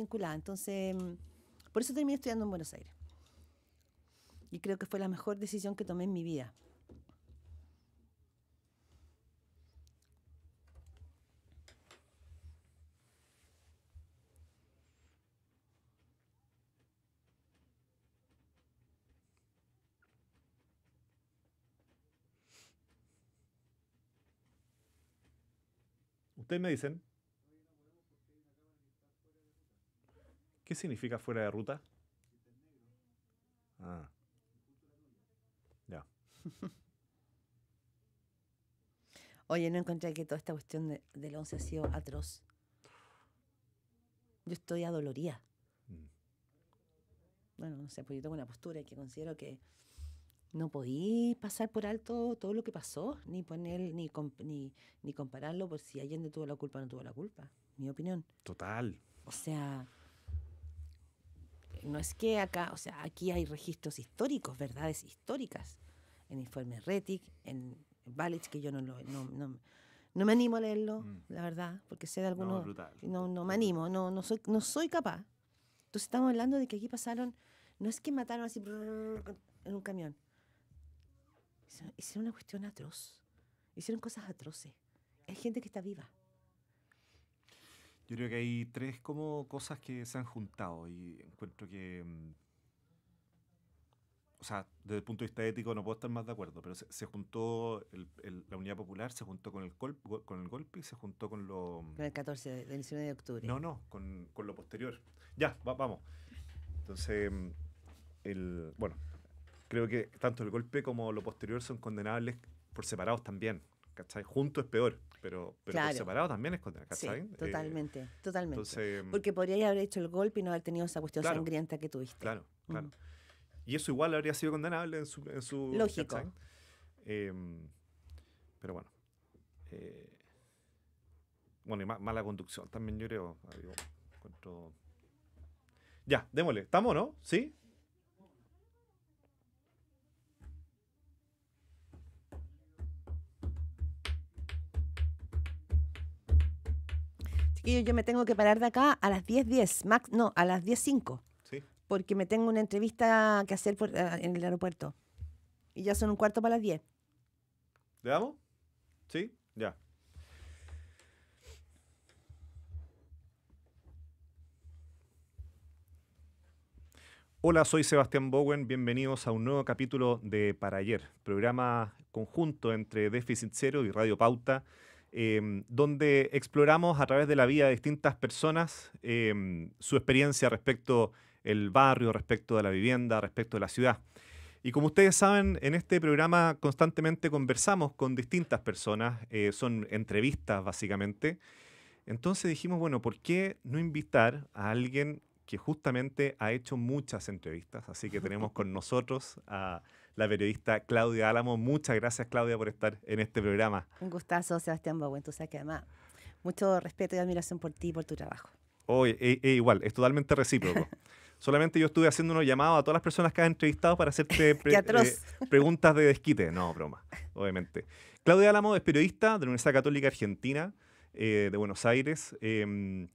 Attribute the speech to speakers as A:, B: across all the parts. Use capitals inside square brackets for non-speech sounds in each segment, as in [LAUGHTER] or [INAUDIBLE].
A: vinculada. Entonces, mm, por eso terminé estudiando en Buenos Aires. Y creo que fue la mejor decisión que tomé en mi vida.
B: Ustedes me dicen. ¿Qué significa fuera de ruta? Ah. Ya.
A: [LAUGHS] Oye, no encontré que toda esta cuestión del 11 ha sido atroz. Yo estoy a doloría. Mm. Bueno, no sé, porque yo tengo una postura que considero que no podí pasar por alto todo lo que pasó, ni poner, ni, ni, ni, compararlo por si Allende tuvo la culpa o no tuvo la culpa. Mi opinión. Total. O sea, no es que acá, o sea, aquí hay registros históricos, verdades históricas, en informe Retic, en Valich, que yo no, lo, no, no, me animo a leerlo, mm. la verdad, porque sé de algunos... No, no, me animo, no, no, soy, no soy capaz. Entonces estamos hablando de que aquí pasaron, no es que mataron así en un camión. Hicieron una cuestión atroz. Hicieron cosas atroces. Hay gente que está viva.
B: Yo creo que hay tres como cosas que se han juntado y encuentro que... Mm, o sea, desde el punto de vista ético no puedo estar más de acuerdo, pero se, juntó la Unidad Popular, se juntó con el, con el golpe y se juntó con lo... Mm,
A: con el 14, de, de octubre. No, no,
B: con, con lo posterior. Ya, vamos. Entonces, mm, bueno, creo que tanto el golpe como lo posterior son condenables por separados también. ¿cachai? Junto es peor, pero, separado también es contra, ¿cachai? Eh, totalmente,
A: totalmente. Mm, Porque podría haber hecho el golpe y no haber tenido esa cuestión sangrienta que tuviste.
B: Claro, mm. claro. Y eso igual habría sido condenable en su... En Lógico. Em, pero bueno. Eh, bueno, y mala conducción también, yo creo. Ya, démosle. ¿Estamos, no? ¿Sí?
A: yo me tengo que parar de acá a las 10.10, no, a las 10.05. Porque me tengo una entrevista que hacer ah, en el aeropuerto. Y ya son un cuarto para las 10.
B: ¿Le damos? Sí, ya. Hola, soy Sebastián Bowen. Bienvenidos a un nuevo capítulo de Para Ayer, programa conjunto entre Déficit Cero y Radio Pauta Em, donde exploramos a través de la vida de distintas personas em, su experiencia respecto el barrio, respecto a la vivienda, respecto a la ciudad. Y como ustedes saben, en este programa constantemente conversamos con distintas personas, eh, son entrevistas básicamente. Entonces dijimos, bueno, ¿por qué no invitar a alguien que justamente ha hecho muchas entrevistas? Así que tenemos con [LAUGHS] nosotros a la periodista Claudia Álamo. Muchas gracias, Claudia, por estar en este programa.
A: Un gustazo, Sebastián Bowen. Tú sabes que además, mucho respeto y admiración por ti y por tu trabajo.
B: Hoy, e, e igual, es totalmente recíproco. [LAUGHS] Solamente yo estuve haciendo unos llamados a todas las personas que has entrevistado para hacerte [LAUGHS] eh, preguntas de desquite. No, broma, obviamente. Claudia Álamo es periodista de la Universidad Católica Argentina eh, de Buenos Aires. Em,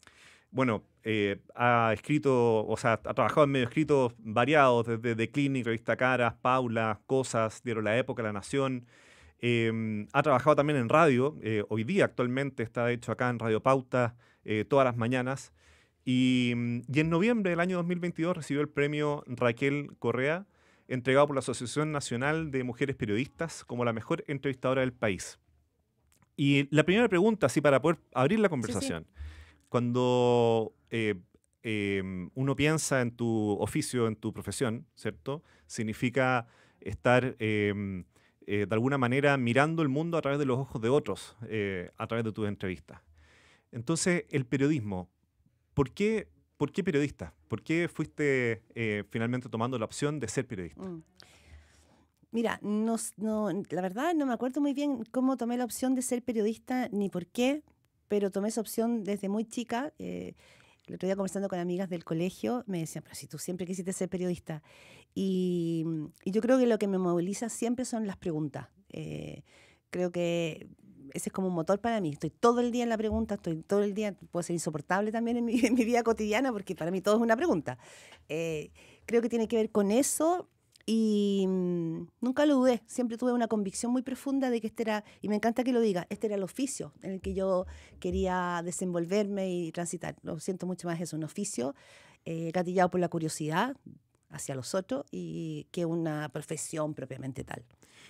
B: bueno, eh, ha escrito, o sea, ha trabajado en medios escritos variados, desde The Clinic, Revista Caras, Paula, Cosas, Dieron la Época, La Nación. Em, ha trabajado también en radio, eh, hoy día actualmente está hecho acá en Radio Pauta eh, todas las mañanas. Mm, y, en noviembre del año 2022 recibió el premio Raquel Correa, entregado por la Asociación Nacional de Mujeres Periodistas como la mejor entrevistadora del país. Y la primera pregunta, así para poder abrir la conversación cuando eh, em, uno piensa en tu oficio, en tu profesión, ¿cierto? Significa estar em, eh, de alguna manera mirando el mundo a través de los ojos de otros, eh, a través de tus entrevistas. Entonces, el periodismo, ¿por qué, por periodista? ¿Por qué fuiste finalmente tomando la opción de ser periodista?
A: Mm. Mira, la verdad no me acuerdo muy bien cómo tomé la opción de ser periodista ni por qué, pero tomé esa opción desde muy chica. Eh, el otro día conversando con amigas del colegio, me decían, pero si tú siempre quisiste ser periodista. Y, mm, yo creo que lo que me moviliza siempre son las preguntas. Eh, creo que ese es como un motor para mí. Estoy todo el día en la pregunta, estoy todo el día, puede ser insoportable también [LAUGHS] en mi, vida cotidiana, porque para mí todo es una pregunta. Eh, creo que tiene que ver con eso y mm, nunca lo dudé, siempre tuve una convicción muy profunda de que este era, y me encanta que lo diga, este era el oficio en el que yo quería desenvolverme y transitar. Lo siento mucho más, es un oficio eh, gatillado por la curiosidad hacia los otros y que una profesión propiamente tal.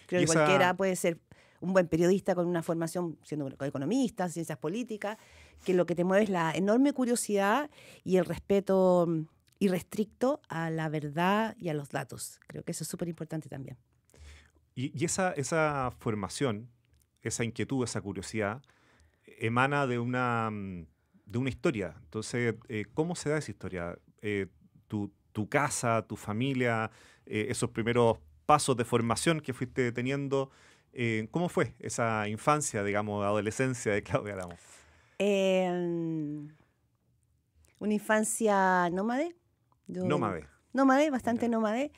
B: Creo que cualquiera
A: puede ser un buen periodista con una formación siendo economista, ciencias políticas, que lo que te mueve es la enorme curiosidad y el respeto mm, y restricto a la verdad y a los datos. Creo que eso es súper importante también.
B: Y, esa, esa, formación, esa inquietud, esa curiosidad, emana de una, mm, de una historia. Entonces, eh, ¿cómo se da esa historia? Eh, tu, casa, tu familia, eh, esos primeros pasos de formación que fuiste teniendo. ¿Cómo fue esa infancia, digamos, adolescencia de Claudia Ramos?
A: Em, una infancia nómade yo, nómade. Nómade, bastante nómade.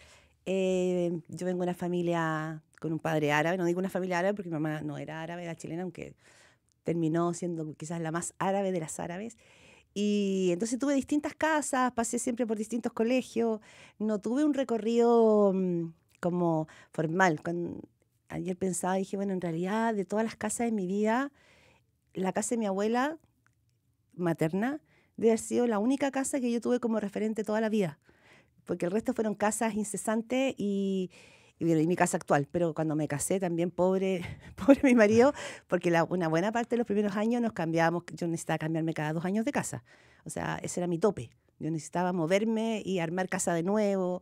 A: Eh, yo vengo de una familia con un padre árabe, no digo una familia árabe porque mi mamá no era árabe, era chilena, aunque terminó siendo quizás la más árabe de las árabes. Y entonces tuve distintas casas, pasé siempre por distintos colegios, no tuve un recorrido mm, como formal. ayer pensaba, dije, bueno, en realidad de todas las casas de mi vida, la casa de mi abuela materna de haber sido la única casa que yo tuve como referente toda la vida, porque el resto fueron casas incesantes y, y, mi casa actual. Pero cuando me casé también, pobre, [LAUGHS] pobre mi marido, porque una buena parte de los primeros años nos cambiábamos, yo necesitaba cambiarme cada dos años de casa, o sea, ese era mi tope. Yo necesitaba moverme y armar casa de nuevo.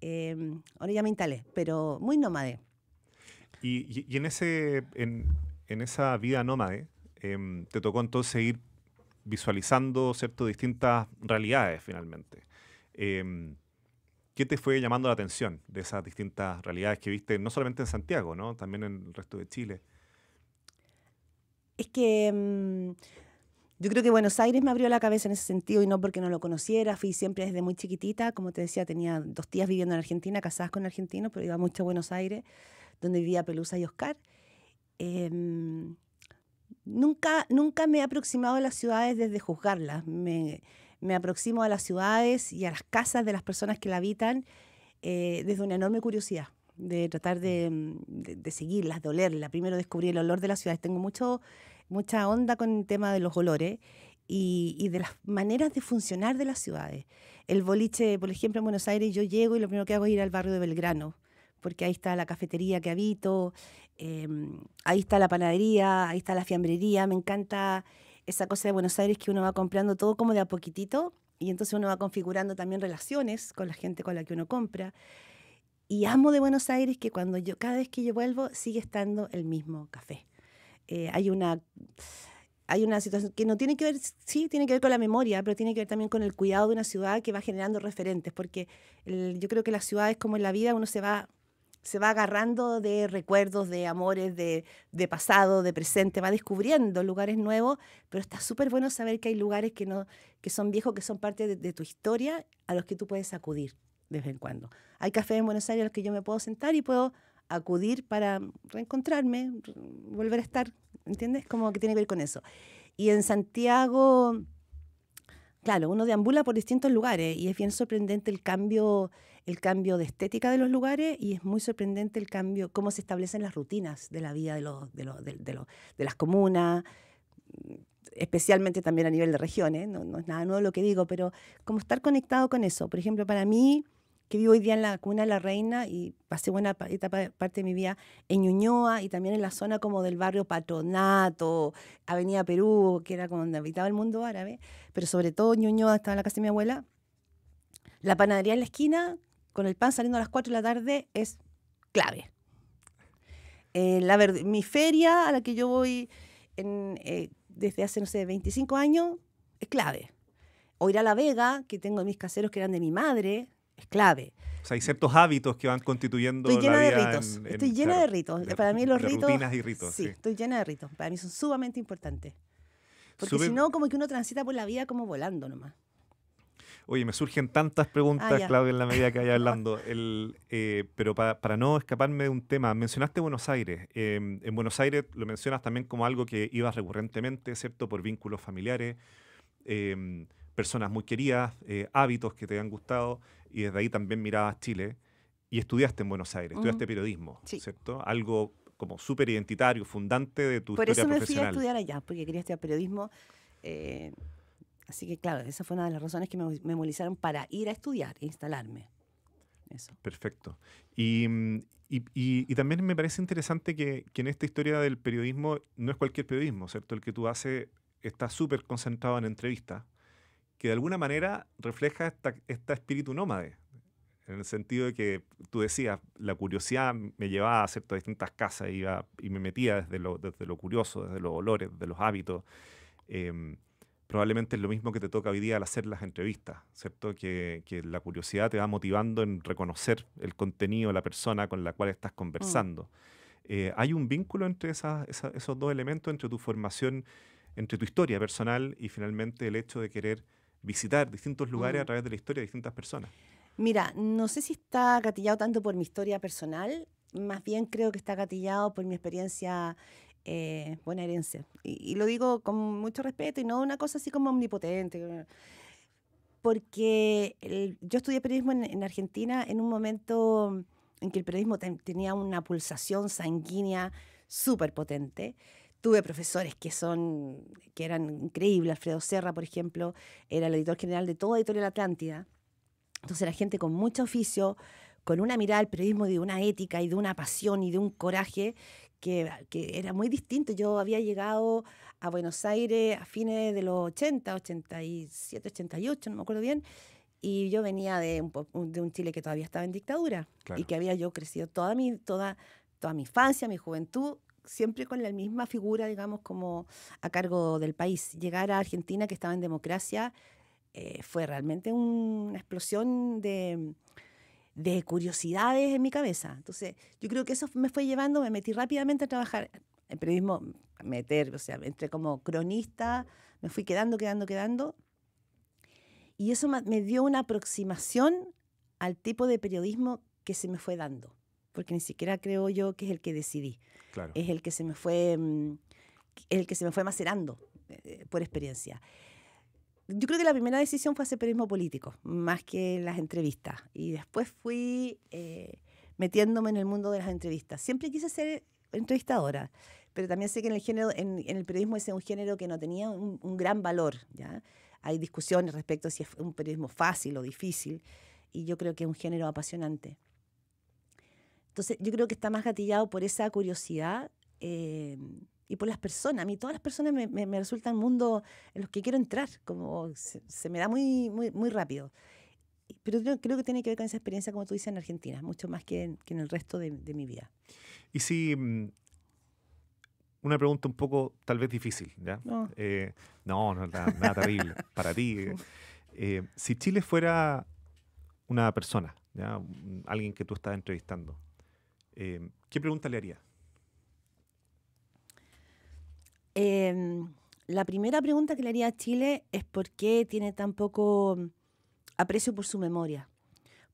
A: Eh, ahora ya me instalé, pero muy nómade.
B: Y, y, en, ese, en, en, esa vida nómade, em, te tocó entonces ir visualizando ¿cierto? distintas realidades finalmente. Em, ¿Qué te fue llamando la atención de esas distintas realidades que viste, no solamente en Santiago, ¿no? también en el resto de Chile?
A: Es que em, yo creo que Buenos Aires me abrió la cabeza en ese sentido y no porque no lo conociera, fui siempre desde muy chiquitita, como te decía, tenía dos tías viviendo en Argentina, casadas con argentinos, pero iba mucho a Buenos Aires, donde vivía Pelusa y Oscar. Em, Nunca, nunca me he aproximado a las ciudades desde juzgarlas. Me, me aproximo a las ciudades y a las casas de las personas que la habitan eh, desde una enorme curiosidad, de tratar mm, de, de, seguirlas, de olerlas. Primero descubrí el olor de las ciudades. Tengo mucho, mucha onda con el tema de los olores y, y, de las maneras de funcionar de las ciudades. El boliche, por ejemplo, en Buenos Aires yo llego y lo primero que hago es ir al barrio de Belgrano porque ahí está la cafetería que habito, em, ahí está la panadería, ahí está la fiambrería, me encanta esa cosa de Buenos Aires que uno va comprando todo como de a poquitito y entonces uno va configurando también relaciones con la gente con la que uno compra. Y amo de Buenos Aires que cuando yo, cada vez que yo vuelvo, sigue estando el mismo café. Eh, hay una hay una situación que no tiene que ver, sí, tiene que ver con la memoria, pero tiene que ver también con el cuidado de una ciudad que va generando referentes, porque yo creo que la ciudad es como en la vida, uno se va se va agarrando de recuerdos, de amores, de, de pasado, de presente, va descubriendo lugares nuevos, pero está súper bueno saber que hay lugares que, no, que son viejos, que son parte de, de tu historia, a los que tú puedes acudir de vez en cuando. Hay cafés en Buenos Aires a los que yo me puedo sentar y puedo acudir para reencontrarme, volver a estar, ¿entiendes? Como que tiene que ver con eso. Y en Santiago, claro, uno deambula por distintos lugares y es bien sorprendente el cambio el cambio de estética de los lugares y es muy sorprendente el cambio, cómo se establecen las rutinas de la vida de, los, de, las comunas, especialmente también a nivel de regiones, no, es nada nuevo lo que digo, pero como estar conectado con eso. Por ejemplo, para mí, que vivo hoy día en la cuna de la reina y pasé buena parte de mi vida en Ñuñoa y también en la zona como del barrio Patronato, Avenida Perú, que era donde habitaba el mundo árabe, pero sobre todo Ñuñoa estaba en la casa de mi abuela. La panadería en la esquina con el pan saliendo a las 4 de la tarde es clave. Eh, la mi feria a la que yo voy en, eh, desde hace, no sé, 25 años, es clave. O ir a La Vega, que tengo mis caseros que eran de mi madre, es clave.
B: O sea, hay ciertos hábitos que van constituyendo estoy llena de ritos. estoy llena de ritos. Para mí los ritos... Rutinas y ritos. Sí, estoy
A: llena de ritos. Para mí son sumamente importantes. Porque si no, como que uno transita por la vida como volando nomás.
B: Oye, me surgen tantas preguntas, ah, Claudio, en la medida que vaya [LAUGHS] hablando. El, eh, pero para no escaparme de un tema, mencionaste Buenos Aires. Em, en Buenos Aires lo mencionas también como algo que ibas recurrentemente, excepto por vínculos familiares, em, personas muy queridas, eh, hábitos que te han gustado, y desde ahí también mirabas Chile. Y estudiaste en Buenos Aires, estudiaste periodismo, ¿cierto? Algo como súper identitario, fundante de tu historia profesional. Por eso me fui a estudiar
A: allá, porque quería estudiar periodismo. Eh, Así que claro, esa fue una de las razones que me, movilizaron para ir a estudiar e instalarme.
B: Perfecto. Y, también me parece interesante que, en esta historia del periodismo no es cualquier periodismo, ¿cierto? El que tú haces está súper concentrado en entrevistas, que de alguna manera refleja esta, espíritu nómade, en el sentido de que tú decías, la curiosidad me llevaba a a distintas casas iba, y me metía desde lo, desde lo curioso, desde los olores, desde los hábitos. Em, probablemente es lo mismo que te toca hoy día al hacer las entrevistas, ¿cierto? Que, la curiosidad te va motivando en reconocer el contenido, la persona con la cual estás mm. conversando. Eh, hay un vínculo entre esos dos elementos, entre tu formación, entre tu historia personal y finalmente el hecho de querer visitar distintos lugares a mm. través de la historia de distintas personas.
A: Mira, no sé si está gatillado tanto por mi historia personal, más bien creo que está gatillado por mi experiencia eh, buena herencia, Y, lo digo con mucho respeto y no una cosa así como omnipotente. Porque yo estudié periodismo en, Argentina en un momento en que el periodismo tenía una pulsación sanguínea súper potente. Tuve profesores que son que eran increíbles. Alfredo Serra, por ejemplo, era el editor general de toda Editorial Atlántida. Entonces era gente con mucho oficio, con una mirada al periodismo de una ética y de una pasión y de un coraje que, era muy distinto. Yo había llegado a Buenos Aires a fines de los 80, 87, 88, no me acuerdo bien, y yo venía de un, Chile que todavía estaba en dictadura y que había yo crecido toda mi, toda, toda mi infancia, mi juventud siempre con la misma figura, digamos, como a cargo del país. Llegar a Argentina, que estaba en democracia, eh, fue realmente una explosión de, de curiosidades en mi cabeza. Entonces, yo creo que eso me fue llevando, me metí rápidamente a trabajar en periodismo, meter, o sea, entré como cronista, me fui quedando, quedando, quedando. Y eso me dio una aproximación al tipo de periodismo que se me fue dando, porque ni siquiera creo yo que es el que decidí. Es el que se me fue mm, el que se me fue macerando eh, eh, por experiencia yo creo que la primera decisión fue hacer periodismo político, más que las entrevistas. Y después fui eh, metiéndome en el mundo de las entrevistas. Siempre quise ser entrevistadora, pero también sé que en el, género, en, el periodismo es un género que no tenía un, gran valor. ¿ya? Hay discusiones respecto a si es un periodismo fácil o difícil, y yo creo que es un género apasionante. Entonces, yo creo que está más gatillado por esa curiosidad. Eh, y por las personas. A mí todas las personas me, resultan mundo en los que quiero entrar, como se, me da muy, muy, rápido. Pero creo, que tiene que ver con esa experiencia, como tú dices, en Argentina, mucho más que en, el resto de, mi vida.
B: Y si... Mm, una pregunta un poco, tal vez difícil, ¿ya? No, eh, no, nada, terrible. [LAUGHS] Para ti, eh, si Chile fuera una persona, alguien que tú estás entrevistando, eh, ¿qué pregunta le harías?
A: Em, la primera pregunta que le haría a Chile es por qué tiene tan poco mm, aprecio por su memoria,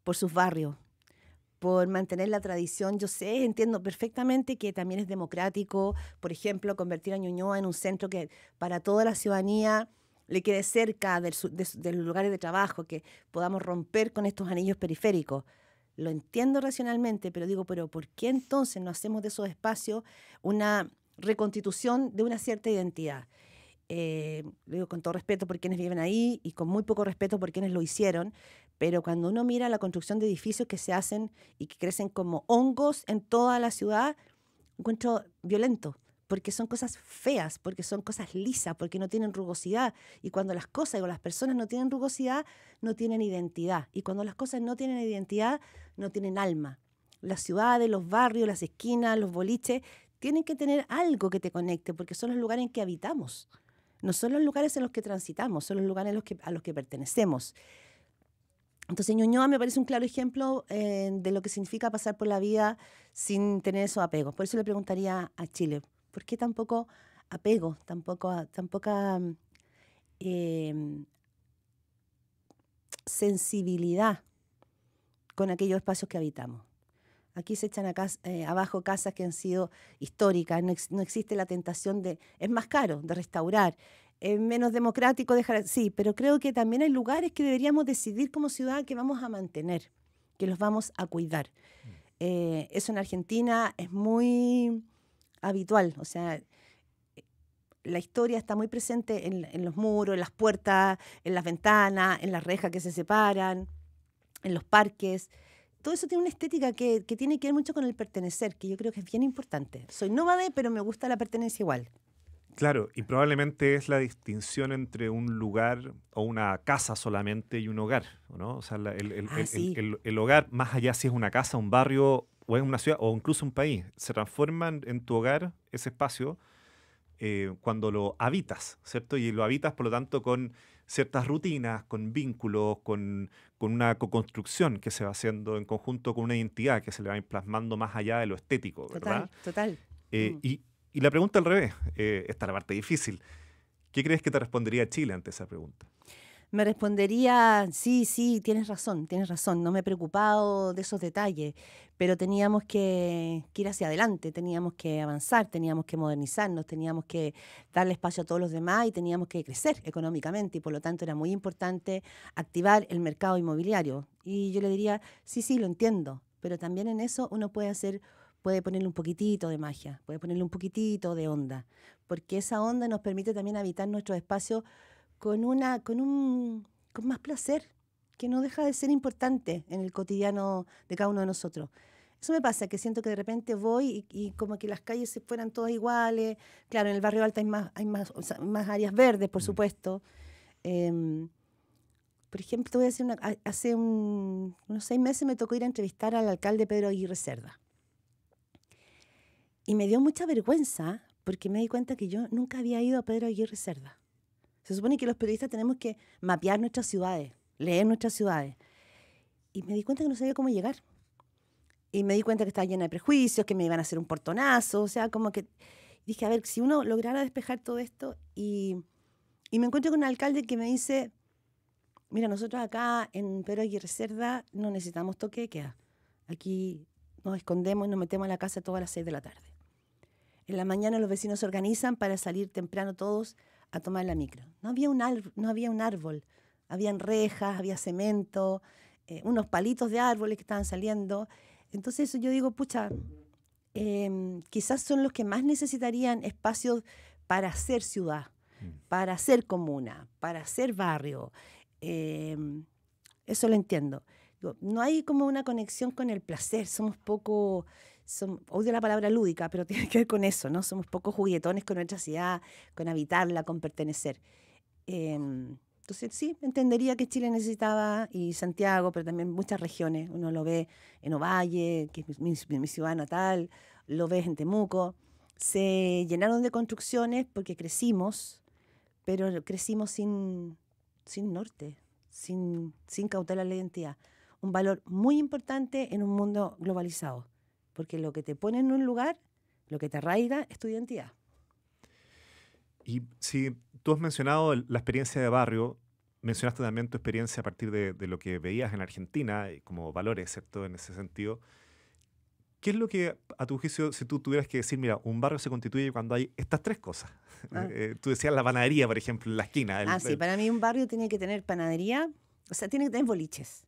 A: por sus barrios, por mantener la tradición. Yo sé, entiendo perfectamente que también es democrático, por ejemplo, convertir a Ñuñoa en un centro que para toda la ciudadanía le quede cerca de, los lugares de trabajo, que podamos romper con estos anillos periféricos. Lo entiendo racionalmente, pero digo, pero ¿por qué entonces no hacemos de esos espacios una reconstitución de una cierta identidad. Eh, lo digo con todo respeto por quienes viven ahí y con muy poco respeto por quienes lo hicieron, pero cuando uno mira la construcción de edificios que se hacen y que crecen como hongos en toda la ciudad, encuentro violento, porque son cosas feas, porque son cosas lisas, porque no tienen rugosidad. Y cuando las cosas o las personas no tienen rugosidad, no tienen identidad. Y cuando las cosas no tienen identidad, no tienen alma. Las ciudades, los barrios, las esquinas, los boliches tienen que tener algo que te conecte, porque son los lugares en que habitamos, no son los lugares en los que transitamos, son los lugares a los que, pertenecemos. Entonces Ñuñoa me parece un claro ejemplo eh, de lo que significa pasar por la vida sin tener esos apegos. Por eso le preguntaría a Chile, ¿por qué tampoco apego, tampoco, tampoco mm, em, sensibilidad con aquellos espacios que habitamos? Aquí se echan acá, eh, abajo casas que han sido históricas, no, existe la tentación de, es más caro, de restaurar, es menos democrático dejar, sí, pero creo que también hay lugares que deberíamos decidir como ciudad que vamos a mantener, que los vamos a cuidar. Mm. Eh, eso en Argentina es muy habitual, o sea, la historia está muy presente en, los muros, en las puertas, en las ventanas, en las rejas que se separan, en los parques todo eso tiene una estética que, tiene que ver mucho con el pertenecer, que yo creo que es bien importante. Soy nómade, pero me gusta la pertenencia igual.
B: Claro, y probablemente es la distinción entre un lugar o una casa solamente y un hogar, sea, el, hogar, más allá si es una casa, un barrio o es una ciudad o incluso un país, se transforma en tu hogar ese espacio eh, cuando lo habitas, ¿cierto? Y lo habitas, por lo tanto, con ciertas rutinas, con vínculos, con, una co-construcción que se va haciendo en conjunto con una identidad que se le va plasmando más allá de lo estético, ¿verdad? Total, total. Eh, mm. y, y, la pregunta al revés, eh, esta es la parte difícil. ¿Qué crees que te respondería Chile ante esa pregunta?
A: me respondería, sí, sí, tienes razón, tienes razón, no me he preocupado de esos detalles, pero teníamos que, ir hacia adelante, teníamos que avanzar, teníamos que modernizarnos, teníamos que darle espacio a todos los demás y teníamos que crecer económicamente y por lo tanto era muy importante activar el mercado inmobiliario. Y yo le diría, sí, sí, lo entiendo, pero también en eso uno puede hacer puede ponerle un poquitito de magia, puede ponerle un poquitito de onda, porque esa onda nos permite también habitar nuestros espacios con, una, con, un, más placer, que no deja de ser importante en el cotidiano de cada uno de nosotros. Eso me pasa, que siento que de repente voy y, como que las calles se fueran todas iguales. Claro, en el barrio Alta hay más, hay más, más áreas verdes, por mm. supuesto. Em, por ejemplo, voy a hace unos seis meses me tocó ir a entrevistar al alcalde Pedro Aguirre Cerda. Y me dio mucha vergüenza porque me di cuenta que yo nunca había ido a Pedro Aguirre Cerda. Se supone que los periodistas tenemos que mapear nuestras ciudades, leer nuestras ciudades. Y me di cuenta que no sabía cómo llegar. Y me di cuenta que estaba llena de prejuicios, que me iban a hacer un portonazo, o sea, como que dije, a ver, si uno lograra despejar todo esto y, me encuentro con un alcalde que me dice, mira, nosotros acá en Pedro Aguirre Cerda no necesitamos toque queda. Aquí nos escondemos y nos metemos a la casa todas las seis de la tarde. En la mañana los vecinos se organizan para salir temprano todos a tomar la micro. No había un, no había un árbol, habían rejas, había cemento, eh, unos palitos de árboles que estaban saliendo. Entonces yo digo, pucha, em, quizás son los que más necesitarían espacios para ser ciudad, mm. para ser comuna, para ser barrio. Em, eso lo entiendo. no hay como una conexión con el placer, somos poco odio la palabra lúdica, pero [LAUGHS] tiene que ver con eso, ¿no? Somos pocos juguetones con nuestra ciudad, con habitarla, con pertenecer. Em, entonces, sí, entendería que Chile necesitaba, y Santiago, pero también muchas regiones. Uno lo ve en Ovalle, que es mi, ciudad natal, lo ves en Temuco. Se llenaron de construcciones porque crecimos, pero crecimos sin, sin norte, sin, sin cautelar la identidad. Un valor muy importante en un mundo globalizado porque lo que te pone en un lugar, lo que te arraiga es tu identidad.
B: Y si tú has mencionado la experiencia de barrio, mencionaste también tu experiencia a partir de, lo que veías en Argentina, como valores, ¿cierto? En ese sentido. ¿Qué es lo que, a tu juicio, si tú tuvieras que decir, mira, un barrio se constituye cuando hay estas tres cosas? Ah. [LAUGHS] Eh, tú decías la panadería, por ejemplo, en la esquina. ah, sí, para
A: mí un barrio tiene que tener panadería, o sea, tiene que tener boliches.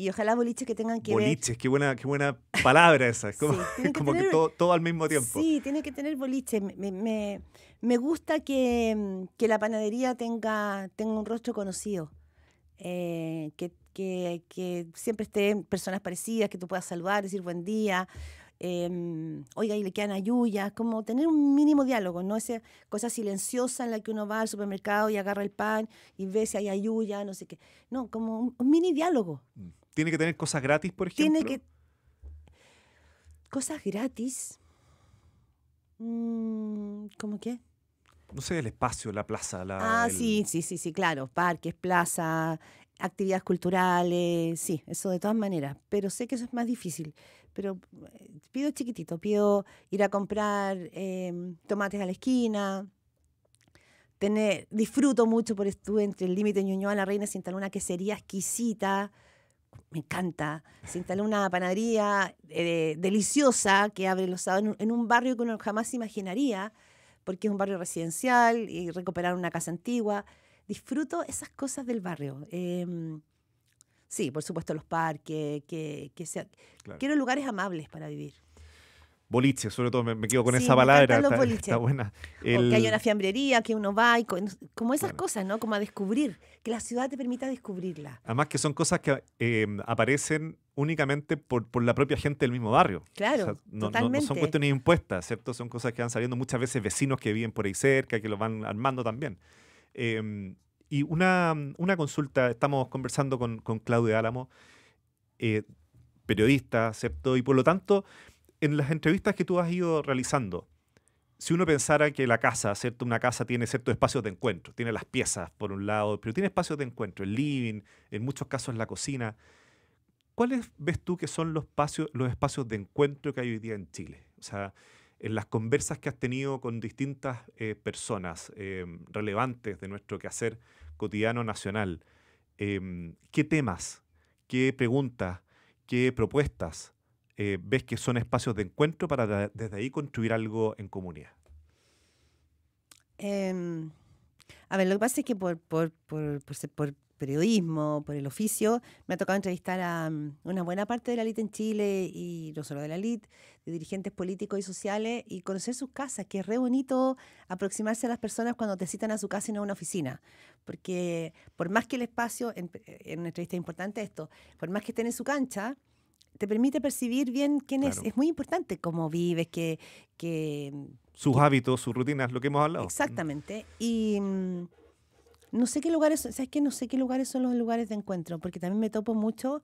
A: Y ojalá boliches que tengan que boliches,
B: ver... qué buena, qué buena palabra esa. como, que, todo, todo, al mismo tiempo. Sí,
A: tiene que tener boliches. Me, me, me gusta que, que, la panadería tenga, tenga un rostro conocido. Eh, que, que, siempre estén personas parecidas, que tú puedas saludar, decir buen día. Em, oiga, y le quedan ayuyas, como tener un mínimo diálogo, no esa cosa silenciosa en la que uno va al supermercado y agarra el pan y ve si hay ayuya, no sé qué. No, como un, mini diálogo. Mm.
B: ¿Tiene que tener cosas gratis, por ejemplo? Tiene
A: que. Cosas gratis. Mm, ¿Cómo qué?
B: No sé, el espacio, la plaza. La, ah, sí,
A: sí, sí, sí, claro. Parques, plaza, actividades culturales, sí, eso de todas maneras. Pero sé que eso es más difícil. Pero eh, pido chiquitito, pido ir a comprar em, tomates a la esquina. Tener, disfruto mucho por estuve entre el límite Ñuñoa a la Reina Cintaluna, que sería exquisita me encanta. Se instaló una panadería eh, deliciosa que abre los sábados en un, barrio que uno jamás imaginaría, porque es un barrio residencial y recuperar una casa antigua. Disfruto esas cosas del barrio. Em, sí, por supuesto, los parques, que, Quiero lugares amables para vivir
B: boliches, sobre todo me, quedo con esa palabra, está, buena. que hay una
A: fiambrería, que uno va, y como esas cosas, ¿no? Como a descubrir, que la ciudad te permita descubrirla.
B: Además que son cosas que em, aparecen únicamente por, la propia gente del mismo barrio. Claro, no, totalmente. No, son cuestiones impuestas, ¿cierto? Son cosas que van saliendo muchas veces vecinos que viven por ahí cerca, que los van armando también. Em, y una, consulta, estamos conversando con, con Álamo, eh, periodista, ¿cierto? Y por lo tanto, en las entrevistas que tú has ido realizando, si uno pensara que la casa, ¿cierto? Una casa tiene ciertos espacios de encuentro, tiene las piezas por un lado, pero tiene espacios de encuentro, el living, en muchos casos la cocina. ¿Cuáles ves tú que son los espacios, los espacios de encuentro que hay hoy día en Chile? O sea, en las conversas que has tenido con distintas eh, personas eh, relevantes de nuestro quehacer cotidiano nacional, eh, ¿qué temas, qué preguntas, qué propuestas eh, ves que son espacios de encuentro para desde ahí construir algo en comunidad?
A: Em, a ver, lo que pasa es que por, periodismo, por el oficio, me ha tocado entrevistar a mm, una buena parte de la LIT en Chile y no solo de la LIT, de dirigentes políticos y sociales y conocer sus casas, que es re bonito aproximarse a las personas cuando te citan a su casa y no a una oficina. Porque por más que el espacio, en, en una entrevista importante esto, por más que estén en su cancha, te permite percibir bien quién es. Es muy importante cómo vives, que...
B: sus hábitos, sus rutinas, lo que hemos hablado. Exactamente.
A: Y mm, no sé qué lugares, ¿sabes qué? No sé qué lugares son los lugares de encuentro, porque también me topo mucho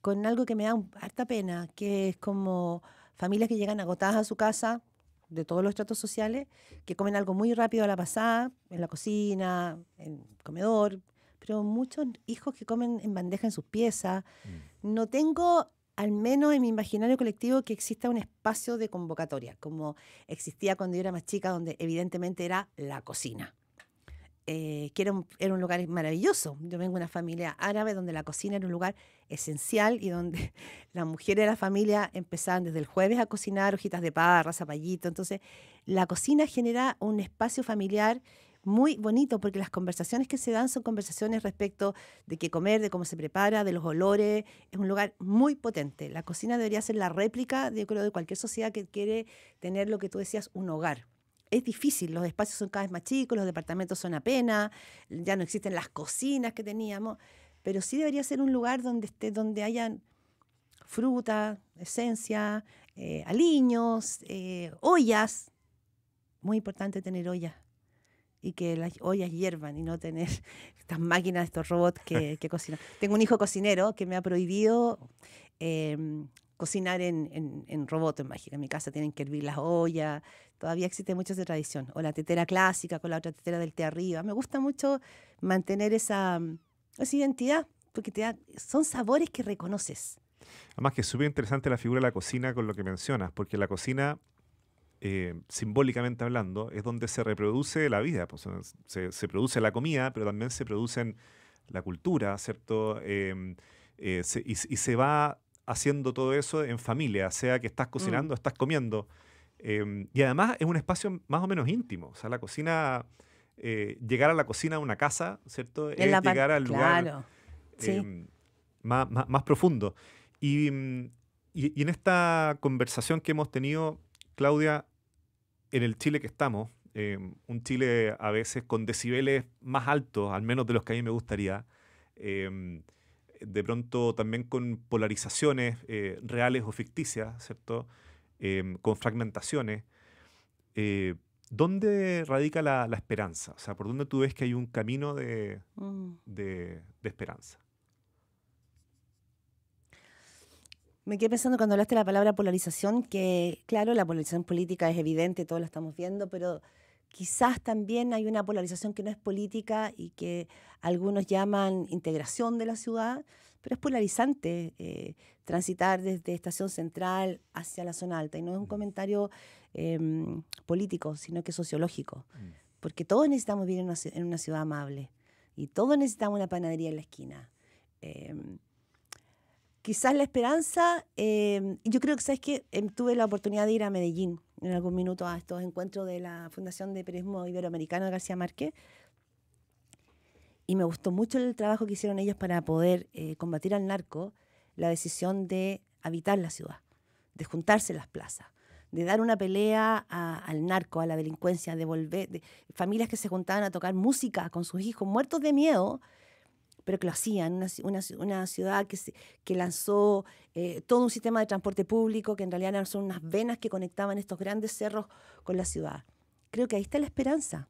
A: con algo que me da harta pena, que es como familias que llegan agotadas a su casa de todos los tratos sociales, que comen algo muy rápido a la pasada, en la cocina, en el comedor, pero muchos hijos que comen en bandeja en sus piezas. Mm no tengo al menos en mi imaginario colectivo, que exista un espacio de convocatoria, como existía cuando yo era más chica, donde evidentemente era la cocina. Eh, que era un, lugar maravilloso. Yo vengo de una familia árabe donde la cocina era un lugar esencial y donde las [LAUGHS] mujeres de la familia empezaban desde el jueves a cocinar hojitas de parra, zapallito. Entonces, la cocina genera un espacio familiar muy bonito porque las conversaciones que se dan son conversaciones respecto de qué comer, de cómo se prepara, de los olores. Es un lugar muy potente. La cocina debería ser la réplica, creo, de cualquier sociedad que quiere tener lo que tú decías, un hogar es difícil, los espacios son cada vez más chicos, los departamentos son apenas, ya no existen las cocinas que teníamos, pero sí debería ser un lugar donde, esté, donde hayan fruta, esencia, eh, aliños, eh, ollas. Muy importante tener ollas y que las ollas hiervan y no tener [LAUGHS] estas máquinas, estos robots que, que cocinan. Tengo un hijo cocinero que me ha prohibido em, cocinar en, en, en robot, en México. En mi casa tienen que hervir las ollas, todavía existe mucho esa tradición. O la tetera clásica con la otra tetera del té arriba. Me gusta mucho mantener esa, esa identidad, porque te son sabores que reconoces.
B: Además que es súper interesante la figura de la cocina con lo que mencionas, porque la cocina eh, simbólicamente hablando, es donde se reproduce la vida. Pues, se, produce la comida, pero también se producen la cultura, ¿cierto? Em, eh, y, se va haciendo todo eso en familia, sea que estás mm. cocinando, estás comiendo. Em, y además es un espacio más o menos íntimo. O sea, la cocina, eh, llegar a la cocina de una casa, ¿cierto? es llegar al lugar em, más, más, profundo. y, y en esta conversación que hemos tenido, Claudia, en el Chile que estamos, em, un Chile a veces con decibeles más altos, al menos de los que a mí me gustaría, em, de pronto también con polarizaciones eh, reales o ficticias, ¿cierto? Em, con fragmentaciones. Eh, ¿Dónde radica la, esperanza? O sea, ¿por dónde tú ves que hay un camino de mm. esperanza?
A: Me quedé pensando cuando hablaste de la palabra polarización, que claro, la polarización política es evidente, todos la estamos viendo, pero quizás también hay una polarización que no es política y que algunos llaman integración de la ciudad, pero es polarizante eh, transitar desde Estación Central hacia la zona alta. Y no es un mm. comentario em, político, sino que sociológico, mm. porque todos necesitamos vivir en una, ciudad amable y todos necesitamos una panadería en la esquina. Em, quizás la esperanza, em, yo creo que, ¿sabes que em, Tuve la oportunidad de ir a Medellín en algún minuto a estos encuentros de la Fundación de Periodismo Iberoamericano de García Márquez. Y me gustó mucho el trabajo que hicieron ellos para poder eh, combatir al narco, la decisión de habitar la ciudad, de juntarse en las plazas, de dar una pelea al narco, a la delincuencia, de volver, de, familias que se juntaban a tocar música con sus hijos, muertos de miedo, pero que lo hacían, una, ciudad que, que lanzó eh, todo un sistema de transporte público que en realidad son unas venas que conectaban estos grandes cerros con la ciudad. Creo que ahí está la esperanza,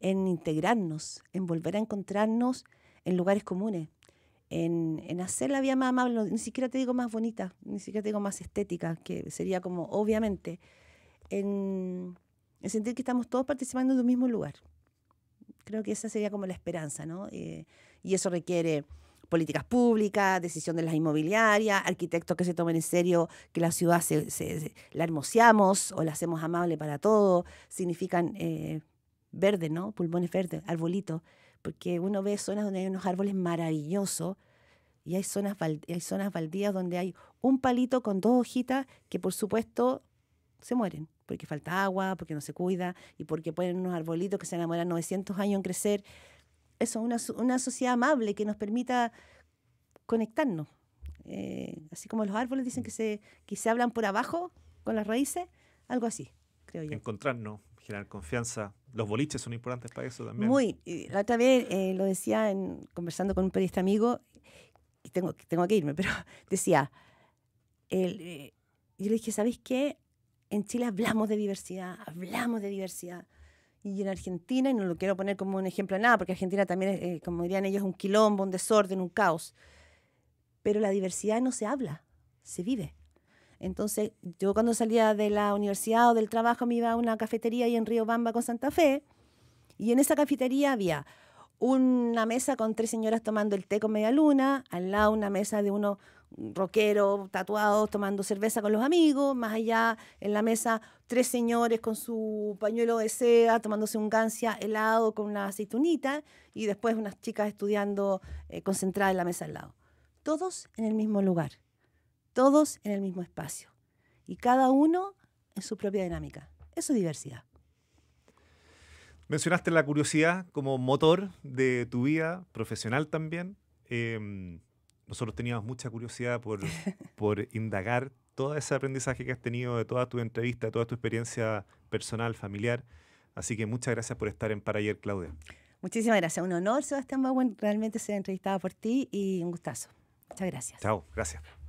A: en integrarnos, en volver a encontrarnos en lugares comunes, en, en hacer la vía más amable, ni siquiera te digo más bonita, ni siquiera te digo más estética, que sería como obviamente, en, sentir que estamos todos participando en un mismo lugar creo que esa sería como la esperanza, ¿no? Eh, y eso requiere políticas públicas, decisión de las inmobiliarias, arquitectos que se tomen en serio que la ciudad la hermoseamos o la hacemos amable para todos, significan eh, verde, ¿no? Pulmones verdes, arbolitos, porque uno ve zonas donde hay unos árboles maravillosos y hay zonas, hay zonas baldías donde hay un palito con dos hojitas que por supuesto se mueren porque falta agua, porque no se cuida y porque ponen unos arbolitos que se enamoran 900 años en crecer eso, una, una sociedad amable que nos permita conectarnos. Eh, así como los árboles dicen que se, que se hablan por abajo con las raíces, algo así, creo yo.
B: Encontrarnos, generar confianza. Los boliches son importantes para eso también. Muy.
A: La otra vez eh, lo decía en, conversando con un periodista amigo, y tengo, tengo que irme, [LAUGHS] pero decía, eh, yo le dije, ¿sabéis qué? En Chile hablamos de diversidad, hablamos de diversidad y en Argentina, y no lo quiero poner como un ejemplo de nada, porque Argentina también, eh, como dirían ellos, un quilombo, un desorden, un caos. Pero la diversidad no se habla, se vive. Entonces, yo cuando salía de la universidad o del trabajo me iba a una cafetería ahí en Río Bamba con Santa Fe, y en esa cafetería había una mesa con tres señoras tomando el té con media luna, al lado una mesa de uno rockero, tatuados, tomando cerveza con los amigos, más allá en la mesa tres señores con su pañuelo de seda, tomándose un gancia helado con una aceitunita y después unas chicas estudiando eh, concentradas en la mesa al lado. Todos en el mismo lugar, todos en el mismo espacio y cada uno en su propia dinámica. Eso es diversidad.
B: Mencionaste la curiosidad como motor de tu vida profesional también. Em, nosotros teníamos mucha curiosidad por, [LAUGHS] por indagar todo ese aprendizaje que has tenido de toda tu entrevista, de toda tu experiencia personal, familiar. Así que muchas gracias por estar en Para Ayer, Claudia.
A: Muchísimas gracias. Un honor, Sebastián Bowen, realmente ser entrevistada por ti y un gustazo. Muchas gracias.
B: Chao, gracias.